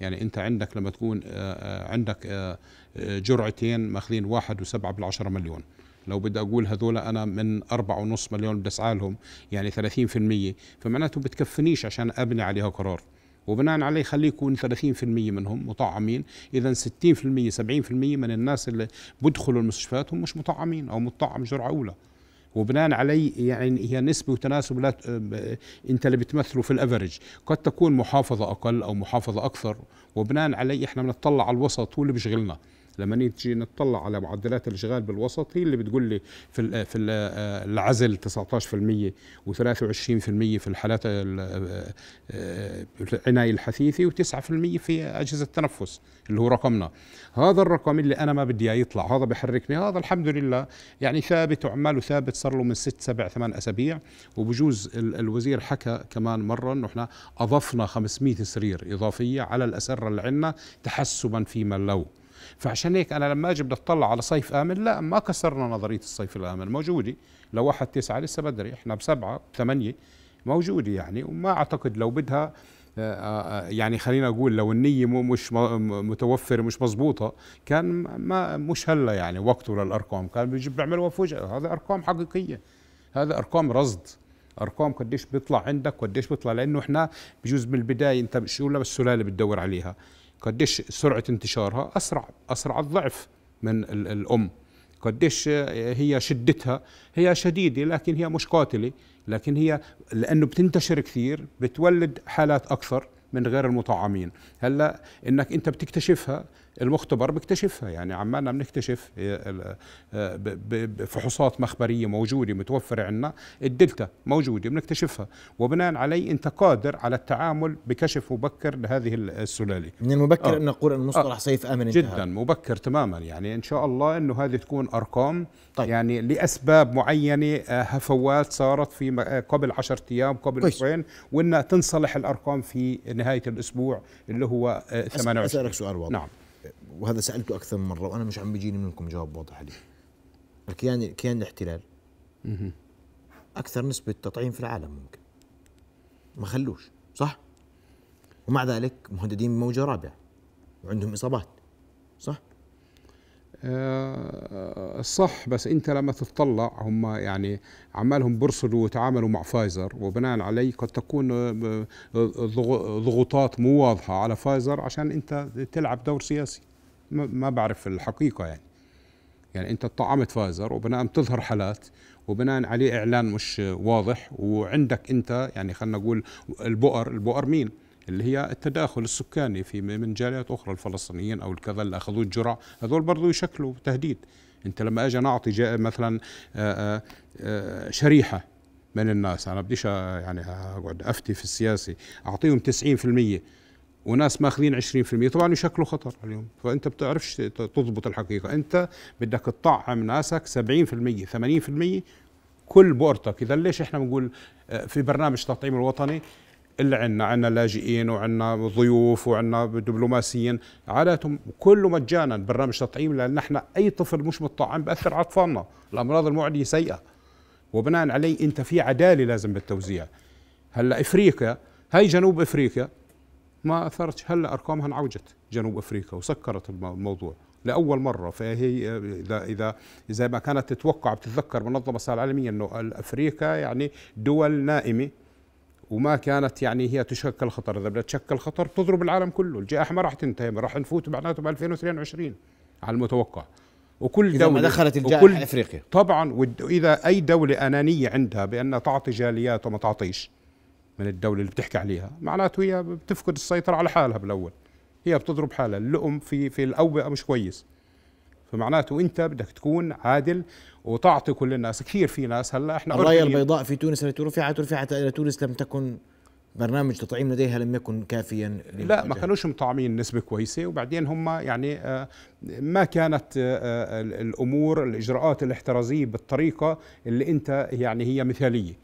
يعني انت عندك لما تكون آه، آه، عندك آه، جرعتين ماخذين واحد وسبعة بالعشرة مليون لو بدي اقول هذول انا من أربعة ونص مليون بدي اسعى لهم يعني 30% فمعناته بتكفنيش عشان ابني عليها قرار وبناء عليه خليه يكون 30% منهم مطعمين اذا 60% 70% من الناس اللي بدخلوا المستشفيات هم مش مطعمين او مطعم جرعه اولى وبناء علي يعني هي نسبه وتناسب لا آه، انت اللي بتمثله في الافرج قد تكون محافظه اقل او محافظه اكثر وبناء علي احنا بنطلع على الوسط هو اللي بيشغلنا لما نيجي نطلع على معدلات الاشغال بالوسط هي اللي بتقول لي في في العزل 19% و23% في الحالات آه، العنايه الحثيثه و9% في اجهزه التنفس اللي هو رقمنا هذا الرقم اللي انا ما بدي اياه يطلع هذا بحركني هذا الحمد لله يعني ثابت وعماله ثابت صار له من ست سبع ثمان اسابيع وبجوز الوزير حكى كمان مره انه احنا اضفنا 500 سرير اضافيه على الاسره اللي عندنا تحسبا فيما لو فعشان هيك انا لما اجي بدي اطلع على صيف امن لا ما كسرنا نظريه الصيف الامن موجوده لو واحد تسعة لسه بدري احنا بسبعة ثمانية موجوده يعني وما اعتقد لو بدها آه، آه، آه، يعني خلينا اقول لو النيه مو مش متوفره مش مزبوطه كان ما مش هلا يعني وقته للارقام كان بيجي بيعملوها فجاه هذا ارقام حقيقيه هذا ارقام رصد ارقام قديش بيطلع عندك قديش بيطلع لانه احنا بجوز من البدايه انت شو السلاله بتدور عليها قديش سرعه انتشارها اسرع اسرع الضعف من الام قديش هي شدتها هي شديده لكن هي مش قاتله لكن هي لانه بتنتشر كثير بتولد حالات اكثر من غير المطعمين هلا انك انت بتكتشفها المختبر بيكتشفها يعني عمالنا بنكتشف آه، آه، بفحوصات مخبرية موجودة متوفرة عندنا الدلتا موجودة بنكتشفها وبناء عليه أنت قادر على التعامل بكشف مبكر لهذه السلالة من المبكر آه. أن نقول أن مصطلح آه. صيف آمن جدا انتهى. مبكر تماما يعني إن شاء الله أنه هذه تكون أرقام طيب. يعني لأسباب معينة آه، هفوات صارت في قبل 10 أيام قبل أسبوعين وأن تنصلح الأرقام في نهاية نهايه الاسبوع اللي هو 28 آه، اسالك سؤال واضح نعم وهذا سالته اكثر من مره وانا مش عم بيجيني منكم جواب واضح عليه الكيان كيان الاحتلال اكثر نسبه تطعيم في العالم ممكن ما خلوش صح ومع ذلك مهددين بموجه رابعه وعندهم اصابات صح الصح آه، بس انت لما تتطلع هم يعني عمالهم برصدوا وتعاملوا مع فايزر وبناء عليه قد تكون آه، ضغوطات مو واضحه على فايزر عشان انت تلعب دور سياسي ما بعرف الحقيقه يعني يعني انت طعمت فايزر وبناء تظهر حالات وبناء عليه اعلان مش واضح وعندك انت يعني خلينا نقول البؤر البؤر مين اللي هي التداخل السكاني في من جاليات أخرى الفلسطينيين أو الكذا اللي أخذوا الجرع هذول برضو يشكلوا تهديد أنت لما أجي نعطي مثلا آآ آه، آآ آه، آه، شريحة من الناس أنا بديش يعني أقعد أفتي في السياسي أعطيهم 90% وناس ماخذين 20% طبعا يشكلوا خطر اليوم فانت بتعرفش تضبط الحقيقه انت بدك تطعم ناسك 70% 80% كل بؤرتك اذا ليش احنا بنقول في برنامج التطعيم الوطني اللي عندنا عندنا لاجئين وعندنا ضيوف وعندنا دبلوماسيين عاداتهم كله مجانا برنامج تطعيم لان نحن اي طفل مش متطعم بأثر على اطفالنا الامراض المعديه سيئه وبناء عليه انت في عداله لازم بالتوزيع هلا افريقيا هاي جنوب افريقيا ما اثرتش هلا ارقامها انعوجت جنوب افريقيا وسكرت الموضوع لاول مره فهي اذا اذا زي ما كانت تتوقع بتتذكر منظمه الصحه العالميه انه افريقيا يعني دول نائمه وما كانت يعني هي تشكل خطر اذا بدها تشكل خطر تضرب العالم كله الجائحه ما راح تنتهي راح نفوت معناته ب 2022 على المتوقع وكل إذا دولة ما دخلت الجائحة وكل أفريقيا طبعا وإذا أي دولة أنانية عندها بأنها تعطي جاليات وما تعطيش من الدولة اللي بتحكي عليها معناته هي بتفقد السيطرة على حالها بالأول هي بتضرب حالها اللؤم في في الأوبئة مش كويس فمعناته انت بدك تكون عادل وتعطي كل الناس كثير في ناس هلا احنا الرايه البيضاء في تونس التي رفعت رفعت الى تونس لم تكن برنامج تطعيم لديها لم يكن كافيا لا ما كانوش مطعمين نسبه كويسه وبعدين هم يعني آه، ما كانت آه، آه، الامور الاجراءات الاحترازيه بالطريقه اللي انت يعني هي مثاليه